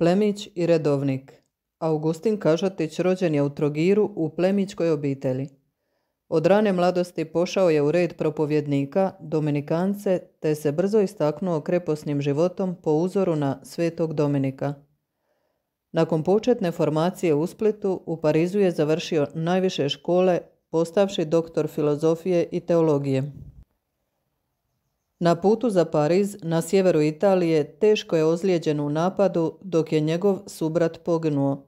Plemić i redovnik. Augustin Kažotić rođen je u Trogiru u plemićkoj obitelji. Od rane mladosti pošao je u red propovjednika, dominikance, te se brzo istaknuo kreposnim životom po uzoru na svetog Dominika. Nakon početne formacije u Splitu, u Parizu je završio najviše škole, postavši doktor filozofije i teologije. Na putu za Pariz, na sjeveru Italije, teško je ozlijeđen u napadu dok je njegov subrat pognuo.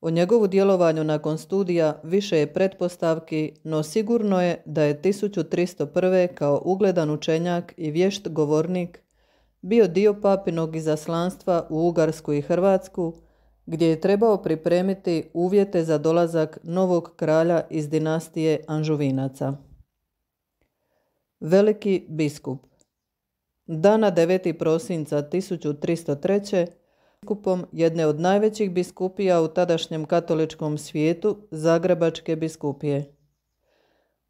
O njegovu djelovanju nakon studija više je pretpostavki, no sigurno je da je 1301. kao ugledan učenjak i vješt govornik bio dio papinog izaslanstva u Ugarsku i Hrvatsku, gdje je trebao pripremiti uvjete za dolazak novog kralja iz dinastije Anžuvinaca. Veliki biskup Dana 9. prosinca 1303. kupom jedne od najvećih biskupija u tadašnjem katoličkom svijetu, Zagrebačke biskupije.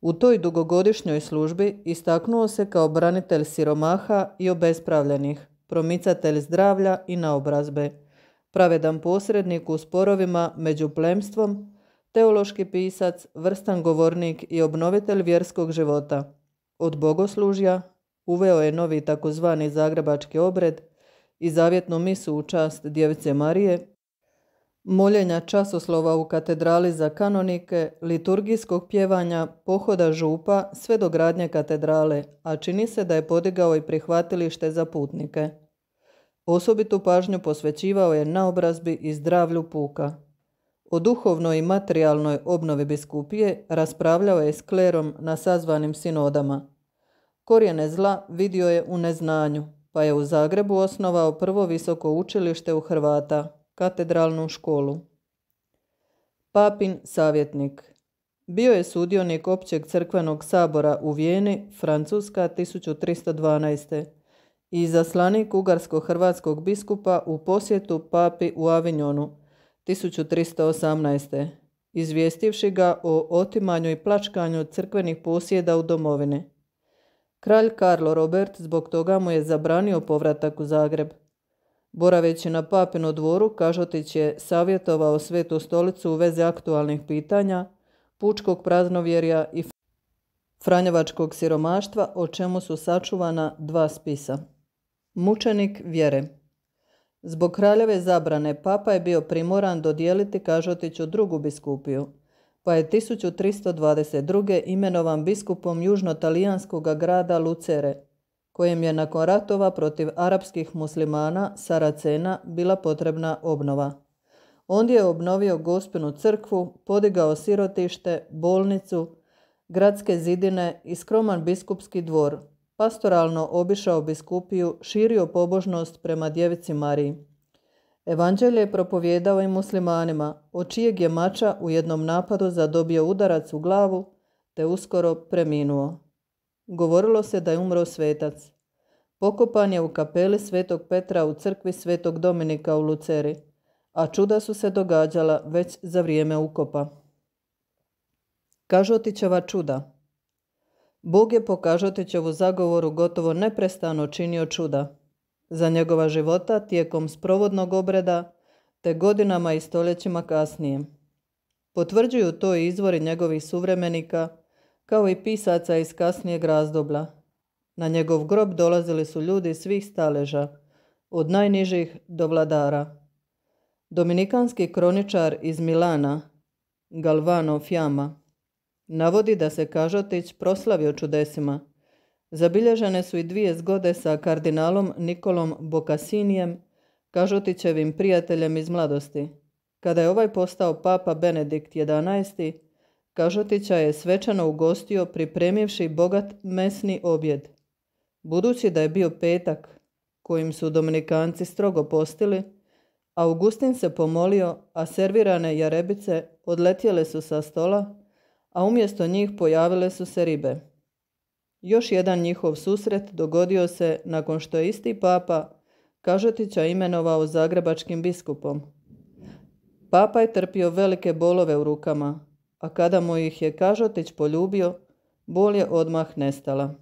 U toj dugogodišnjoj službi istaknuo se kao branitelj siromaha i obespravljenih, promicatelj zdravlja i naobrazbe, pravedan posrednik u sporovima među plemstvom, teološki pisac, vrstan govornik i obnovitelj vjerskog života, od bogoslužja Uveo je novi takozvani zagrebački obred i zavjetnu misu u čast Djevice Marije, moljenja časoslova u katedrali za kanonike, liturgijskog pjevanja, pohoda župa, sve do gradnje katedrale, a čini se da je podigao i prihvatilište za putnike. Osobitu pažnju posvećivao je naobrazbi i zdravlju puka. O duhovnoj i materijalnoj obnovi biskupije raspravljao je s klerom na sazvanim sinodama. Korijene zla vidio je u neznanju, pa je u Zagrebu osnovao prvo visoko učilište u Hrvata, katedralnu školu. Papin savjetnik bio je sudionik općeg crkvenog sabora u Vijeni, Francuska 1312. i zaslanik ugarsko-hrvatskog biskupa u posjetu papi u Avignonu 1318. izvijestivši ga o otimanju i plačkanju crkvenih posjeda u domovini. Kralj Karlo Robert zbog toga mu je zabranio povratak u Zagreb. Boraveći na papinu dvoru, Kažotić je savjetovao svetu stolicu u vezi aktualnih pitanja, pučkog praznovjerja i franjevačkog siromaštva, o čemu su sačuvana dva spisa. Mučenik vjere Zbog kraljeve zabrane papa je bio primoran dodijeliti Kažotiću drugu biskupiju – pa je 1322. imenovan biskupom južno-talijanskog grada Lucere, kojem je nakon ratova protiv arapskih muslimana Saracena bila potrebna obnova. Ondje je obnovio gospinu crkvu, podigao sirotište, bolnicu, gradske zidine i skroman biskupski dvor, pastoralno obišao biskupiju, širio pobožnost prema djevici Mariji. Evanđelje je propovjedao i muslimanima, od čijeg je mača u jednom napadu zadobio udarac u glavu, te uskoro preminuo. Govorilo se da je umro svetac. Pokopan je u kapeli svetog Petra u crkvi svetog Dominika u Luceri, a čuda su se događala već za vrijeme ukopa. Kažotićeva čuda Bog je po Kažotićevu zagovoru gotovo neprestano činio čuda za njegova života tijekom sprovodnog obreda te godinama i stoljećima kasnije. Potvrđuju to i izvori njegovih suvremenika, kao i pisaca iz kasnijeg razdobla. Na njegov grob dolazili su ljudi svih staleža, od najnižih do vladara. Dominikanski kroničar iz Milana, Galvano Fiamma, navodi da se Kažotić proslavio čudesima – Zabilježene su i dvije zgode sa kardinalom Nikolom Bokasinijem, Kažotićevim prijateljem iz mladosti. Kada je ovaj postao papa Benedikt XI, Kažotića je svečano ugostio pripremivši bogat mesni objed. Budući da je bio petak, kojim su dominikanci strogo postili, Augustin se pomolio, a servirane jarebice odletjele su sa stola, a umjesto njih pojavile su se ribe. Još jedan njihov susret dogodio se nakon što je isti papa Kažetića imenovao zagrebačkim biskupom. Papa je trpio velike bolove u rukama, a kada mu ih je Kažotić poljubio, bol je odmah nestala.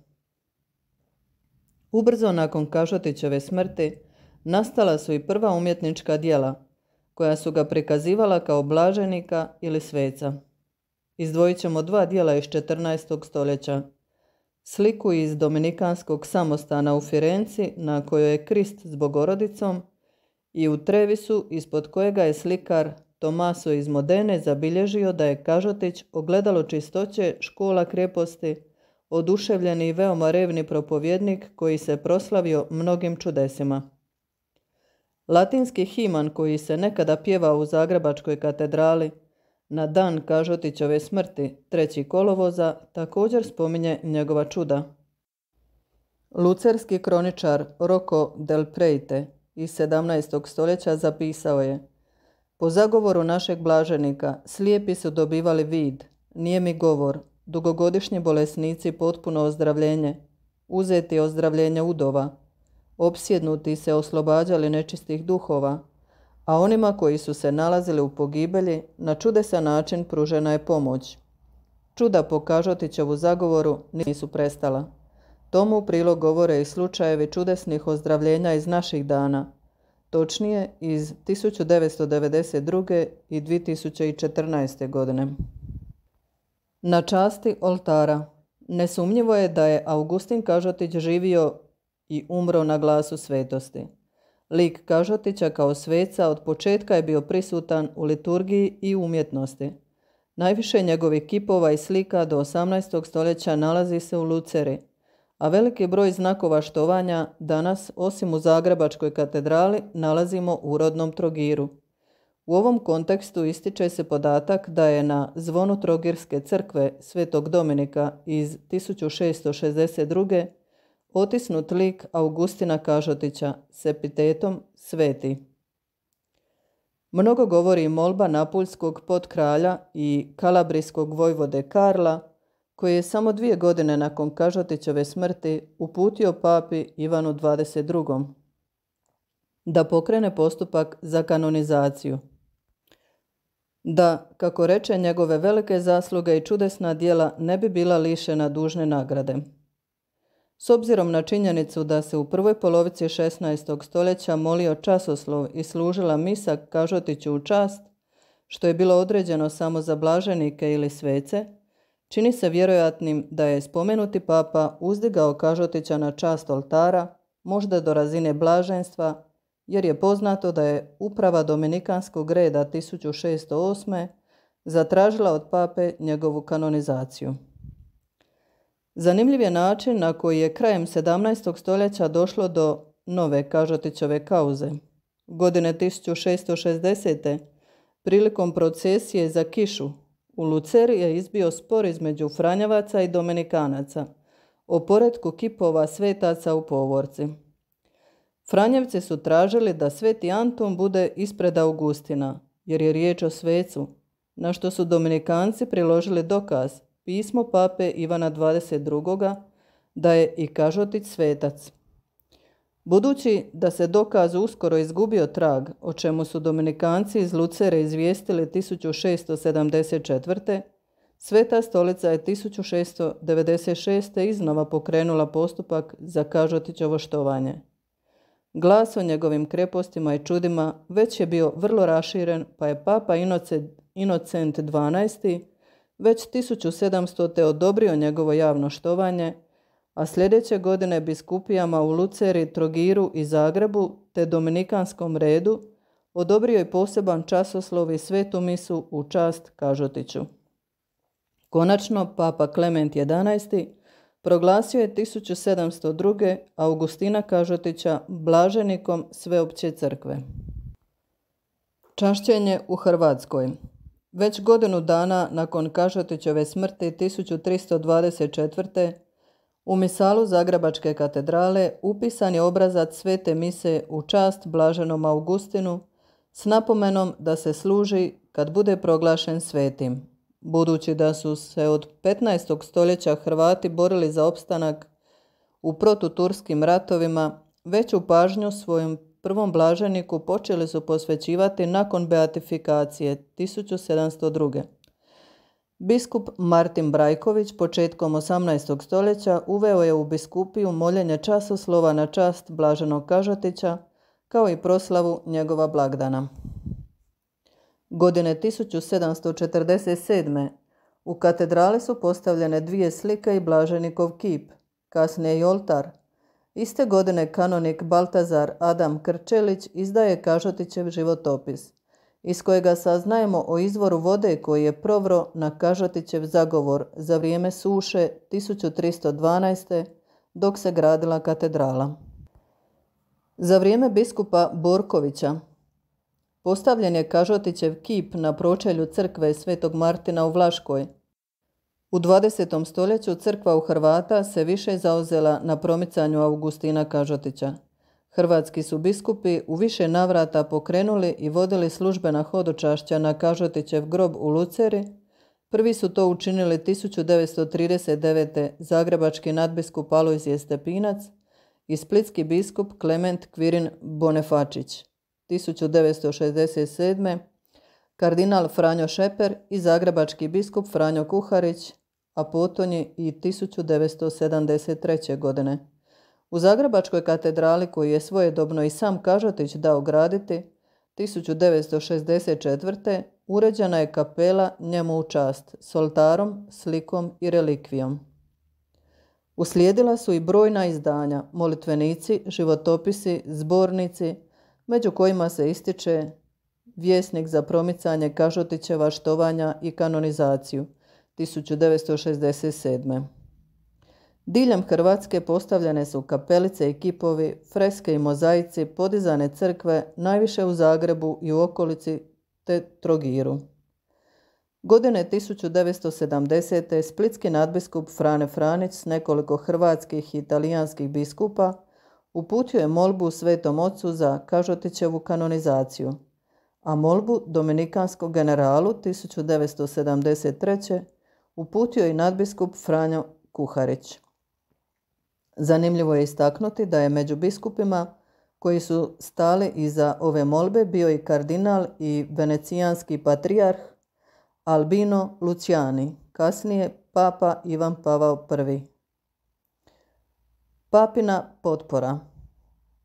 Ubrzo nakon Kažotićeve smrti nastala su i prva umjetnička dijela, koja su ga prikazivala kao blaženika ili sveca. Izdvojit ćemo dva dijela iz 14. stoljeća sliku iz Dominikanskog samostana u Firenci na kojoj je Krist s Bogorodicom i u Trevisu ispod kojega je slikar Tomaso iz Modene zabilježio da je Kažotić ogledalo čistoće, škola kreposti, oduševljeni i veoma revni propovjednik koji se proslavio mnogim čudesima. Latinski himan koji se nekada pjeva u Zagrebačkoj katedrali – na dan Kažotićove smrti, treći kolovoza, također spominje njegova čuda. Lucerski kroničar Rocco del Preite iz 17. stoljeća zapisao je Po zagovoru našeg blaženika slijepi su dobivali vid, nije mi govor, dugogodišnji bolesnici potpuno ozdravljenje, uzeti ozdravljenje udova, opsjednuti se oslobađali nečistih duhova, a onima koji su se nalazili u pogibelji na čudesan način pružena je pomoć. Čuda po Kažotićevu zagovoru nisu prestala. Tomu u prilog govore i slučajevi čudesnih ozdravljenja iz naših dana, točnije iz 1992. i 2014. godine. Na časti oltara Nesumnjivo je da je Augustin Kažotić živio i umro na glasu svetosti. Lik Kažotića kao sveca od početka je bio prisutan u liturgiji i umjetnosti. Najviše njegovih kipova i slika do 18. stoljeća nalazi se u Luceri, a veliki broj znakova štovanja danas, osim u Zagrebačkoj katedrali, nalazimo u rodnom Trogiru. U ovom kontekstu ističe se podatak da je na zvonu Trogirske crkve Svetog Dominika iz 1662 otisnut lik Augustina Kažotića s epitetom Sveti. Mnogo govori molba Napuljskog potkralja i kalabrijskog vojvode Karla, koji je samo dvije godine nakon Kažotićeve smrti uputio papi Ivanu 22. da pokrene postupak za kanonizaciju. Da, kako reče njegove velike zasluge i čudesna dijela ne bi bila lišena dužne nagrade. S obzirom na činjenicu da se u prvoj polovici 16. stoljeća molio časoslov i služila misa Kažotiću u čast, što je bilo određeno samo za blaženike ili svece, čini se vjerojatnim da je spomenuti papa uzdigao Kažotića na čast oltara, možda do razine blaženstva, jer je poznato da je uprava Dominikanskog reda 1608. zatražila od pape njegovu kanonizaciju. Zanimljiv je način na koji je krajem 17. stoljeća došlo do nove Kažotićeve kauze. Godine 1660. prilikom procesije za kišu u Luceri je izbio spor između Franjevaca i Dominikanaca o poredku kipova svetaca u povorci. Franjevci su tražili da sveti Anton bude ispred Augustina, jer je riječ o svecu, na što su Dominikanci priložili dokaz – pismo pape Ivana 22. da je i Kažotić svetac. Budući da se dokaz uskoro izgubio trag, o čemu su dominikanci iz Lucere izvijestili 1674. Sveta stolica je 1696. iznova pokrenula postupak za Kažotićovo štovanje. Glas o njegovim krepostima i čudima već je bio vrlo raširen, pa je papa Inocent, Inocent već 1700. te odobrio njegovo javno štovanje, a sljedeće godine biskupijama u Luceri, Trogiru i Zagrebu te Dominikanskom redu odobrio je poseban časoslov i svetu misu u čast Kažotiću. Konačno, papa Klement XI proglasio je 1702. Augustina Kažotića blaženikom sveopće crkve. Čašćenje u Hrvatskoj već godinu dana nakon Kašotićove smrti 1324. u misalu Zagrebačke katedrale upisan je obrazac svete mise u čast Blaženom Augustinu s napomenom da se služi kad bude proglašen svetim. Budući da su se od 15. stoljeća Hrvati borili za opstanak u protuturskim ratovima, veću pažnju svojim prvom blaženiku počeli su posvećivati nakon beatifikacije 1702. Biskup Martin Brajković početkom 18. stoljeća uveo je u biskupiju moljenje slova na čast Blaženog Kažatića kao i proslavu njegova blagdana. Godine 1747. u katedrali su postavljene dvije slike i Blaženikov kip, kasnije i oltar – Iste godine kanonik Baltazar Adam Krčelić izdaje Kažotićev životopis, iz kojega saznajemo o izvoru vode koji je provro na Kažotićev zagovor za vrijeme suše 1312. dok se gradila katedrala. Za vrijeme biskupa Borkovića postavljen je Kažotićev kip na pročelju crkve Svetog Martina u Vlaškoj – u 20. stoljeću crkva u Hrvata se više zauzela na promicanju Augustina Kažotića. Hrvatski su biskupi u više navrata pokrenuli i vodili službena hodočašća na Kažotićev grob u Luceri. Prvi su to učinili 1939. zagrebački nadbiskup Alojzije Stepinac i splitski biskup Klement Kvirin Bonefačić. 1967. kardinal Franjo Šeper i zagrebački biskup Franjo Kuharić a potom je i 1973. godine. U Zagrebačkoj katedrali koju je svojedobno i sam Kažotić dao graditi, 1964. uređena je kapela njemu u čast s oltarom, slikom i relikvijom. Uslijedila su i brojna izdanja, molitvenici, životopisi, zbornici, među kojima se ističe vjesnik za promicanje Kažotićeva štovanja i kanonizaciju – 1967. Diljem Hrvatske postavljene su kapelice i kipovi, freske i mozaici, podizane crkve, najviše u Zagrebu i u okolici te Trogiru. Godine 1970. splitski nadbiskup Frane Franić s nekoliko hrvatskih i italijanskih biskupa uputio je molbu Svetom Ocu za Kažotićevu kanonizaciju, a molbu Dominikanskog generalu 1973 uputio i nadbiskup Franjo Kuharić. Zanimljivo je istaknuti da je među biskupima koji su stali iza ove molbe bio i kardinal i venecijanski patrijarh Albino Luciani, kasnije papa Ivan Pavao I. Papina potpora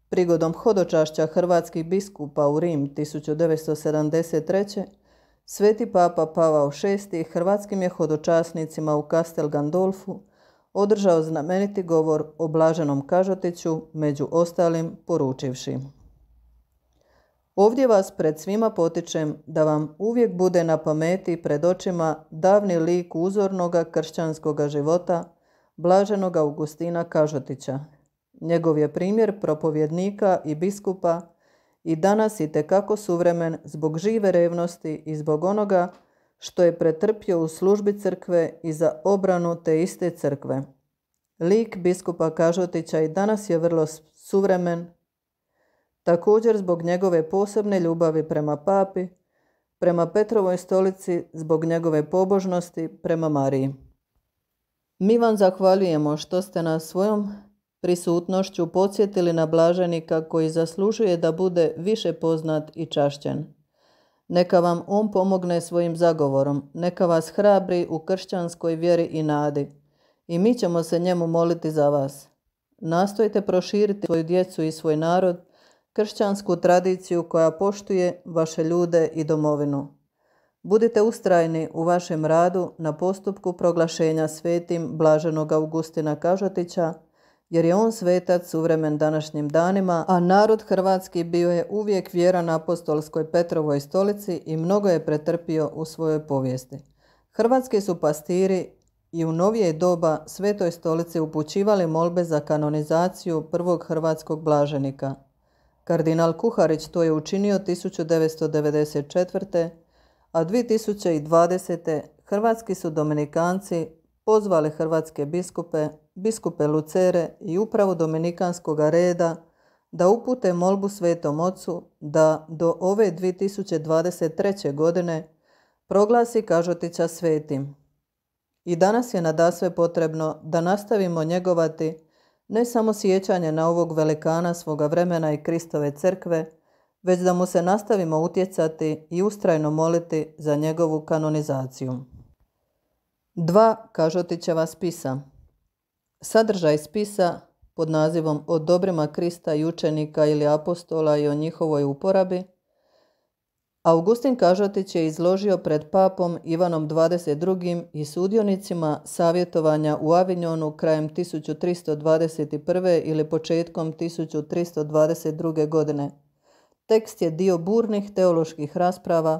Prigodom hodočašća hrvatskih biskupa u Rim 1973. Sveti papa Pavao VI hrvatskim je hodočasnicima u Kastel Gandolfu održao znameniti govor o Blaženom Kažotiću, među ostalim poručivši. Ovdje vas pred svima potičem da vam uvijek bude na pameti pred očima davni lik uzornoga kršćanskoga života, Blaženog Augustina Kažotića. Njegov je primjer propovjednika i biskupa, i danas i tekako suvremen zbog žive revnosti i zbog onoga što je pretrpio u službi crkve i za obranu te iste crkve. Lik biskupa Kažotića i danas je vrlo suvremen, također zbog njegove posebne ljubavi prema papi, prema Petrovoj stolici, zbog njegove pobožnosti prema Mariji. Mi vam zahvaljujemo što ste nas svojom prisutnošću podsjetili na blaženika koji zaslužuje da bude više poznat i čašćen. Neka vam on pomogne svojim zagovorom, neka vas hrabri u kršćanskoj vjeri i nadi. I mi ćemo se njemu moliti za vas. Nastojte proširiti svoju djecu i svoj narod, kršćansku tradiciju koja poštuje vaše ljude i domovinu. Budite ustrajni u vašem radu na postupku proglašenja svetim Blaženog Augustina Kažotića, jer je on svetac suvremen današnjim danima, a narod hrvatski bio je uvijek vjeran apostolskoj Petrovoj stolici i mnogo je pretrpio u svojoj povijesti. Hrvatski su pastiri i u novije doba svetoj stolici upućivali molbe za kanonizaciju prvog hrvatskog blaženika. Kardinal Kuharić to je učinio 1994. a 2020. hrvatski su dominikanci Pozvale hrvatske biskupe, biskupe Lucere i upravo Dominikanskog reda da upute molbu Svetom Ocu da do ove 2023. godine proglasi Kažotića svetim. I danas je nadasve potrebno da nastavimo njegovati ne samo sjećanje na ovog velikana svoga vremena i Kristove crkve, već da mu se nastavimo utjecati i ustrajno moliti za njegovu kanonizaciju. Dva Kažotićeva spisa Sadržaj spisa pod nazivom O dobrima Krista i učenika ili apostola i o njihovoj uporabi Augustin Kažotić je izložio pred papom Ivanom 22. i sudionicima savjetovanja u Avignonu krajem 1321. ili početkom 1322. godine. Tekst je dio burnih teoloških rasprava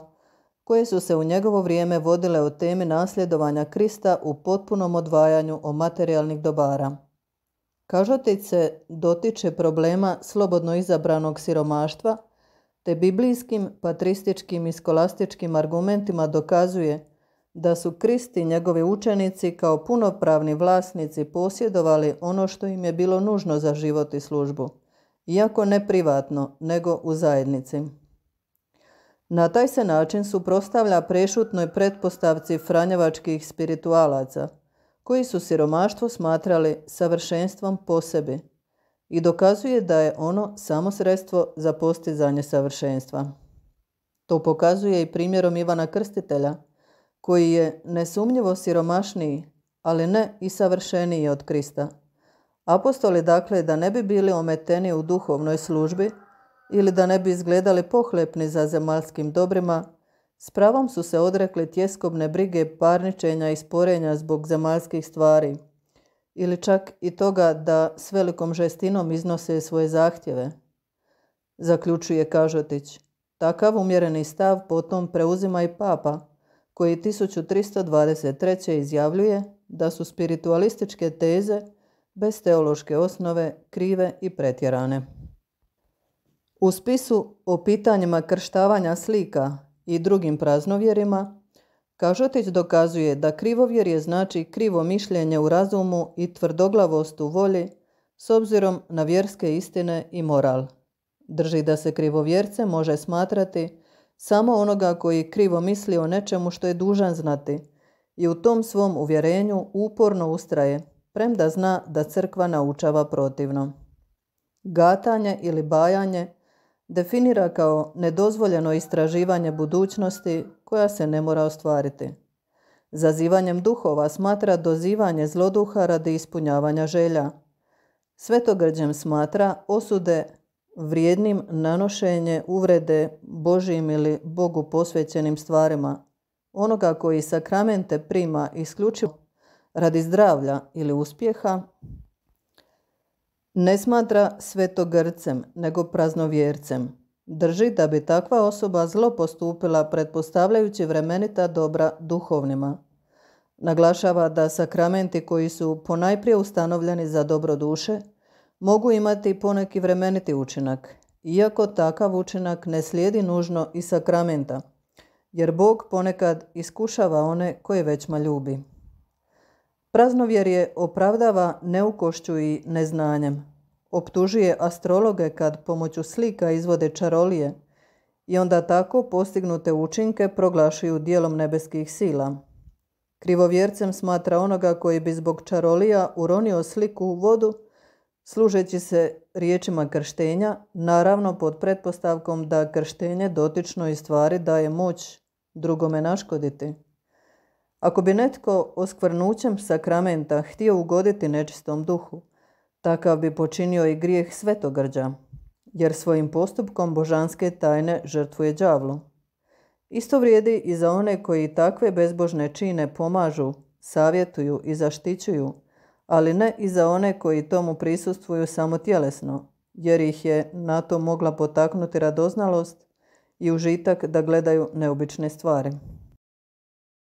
koje su se u njegovo vrijeme vodile o temi nasljedovanja Krista u potpunom odvajanju o materijalnih dobara. Kažotic se dotiče problema slobodno izabranog siromaštva, te biblijskim, patrističkim i skolastičkim argumentima dokazuje da su Kristi i njegovi učenici kao punopravni vlasnici posjedovali ono što im je bilo nužno za život i službu, iako ne privatno, nego u zajednici. Na taj se način suprostavlja prešutnoj pretpostavci franjevačkih spiritualaca, koji su siromaštvo smatrali savršenstvom po sebi i dokazuje da je ono samo sredstvo za postizanje savršenstva. To pokazuje i primjerom Ivana Krstitelja, koji je nesumnjivo siromašniji, ali ne i savršeniji od Krista. Apostoli dakle da ne bi bili ometeni u duhovnoj službi – ili da ne bi izgledali pohlepni za zemalskim dobrima, s pravom su se odrekli tjeskobne brige parničenja i sporenja zbog zemaljskih stvari, ili čak i toga da s velikom žestinom iznose svoje zahtjeve. Zaključuje Kažotić. Takav umjereni stav potom preuzima i papa, koji 1323. izjavljuje da su spiritualističke teze bez teološke osnove krive i pretjerane. U spisu o pitanjima krštavanja slika i drugim praznovjerima, Kažotić dokazuje da je znači krivo mišljenje u razumu i tvrdoglavost u volji s obzirom na vjerske istine i moral. Drži da se krivovjerce može smatrati samo onoga koji krivo misli o nečemu što je dužan znati i u tom svom uvjerenju uporno ustraje, premda zna da crkva naučava protivno. Gatanje ili bajanje definira kao nedozvoljeno istraživanje budućnosti koja se ne mora ostvariti. Zazivanjem duhova smatra dozivanje zloduha radi ispunjavanja želja. Svetogrđem smatra osude vrijednim nanošenje uvrede Božim ili Bogu posvećenim stvarima, onoga koji sakramente prima isključivo radi zdravlja ili uspjeha, ne smatra svetogrcem, nego praznovjercem. Drži da bi takva osoba zlo postupila pretpostavljajući vremenita dobra duhovnima. Naglašava da sakramenti koji su ponajprije ustanovljeni za dobro duše mogu imati poneki vremeniti učinak, iako takav učinak ne slijedi nužno i sakramenta, jer Bog ponekad iskušava one koje već ljubi. Praznovjer je opravdava neukošću i neznanjem. Optužuje astrologe kad pomoću slika izvode čarolije i onda tako postignute učinke proglašuju dijelom nebeskih sila. Krivovjercem smatra onoga koji bi zbog čarolija uronio sliku u vodu, služeći se riječima krštenja, naravno pod pretpostavkom da krštenje i stvari daje moć drugome naškoditi. Ako bi netko oskvrnućem sakramenta htio ugoditi nečistom duhu, Takav bi počinio i grijeh svetogrđa, jer svojim postupkom božanske tajne žrtvuje đavlu. Isto vrijedi i za one koji takve bezbožne čine pomažu, savjetuju i zaštićuju, ali ne i za one koji tomu prisustvuju samo tjelesno, jer ih je na to mogla potaknuti radoznalost i užitak da gledaju neobične stvari.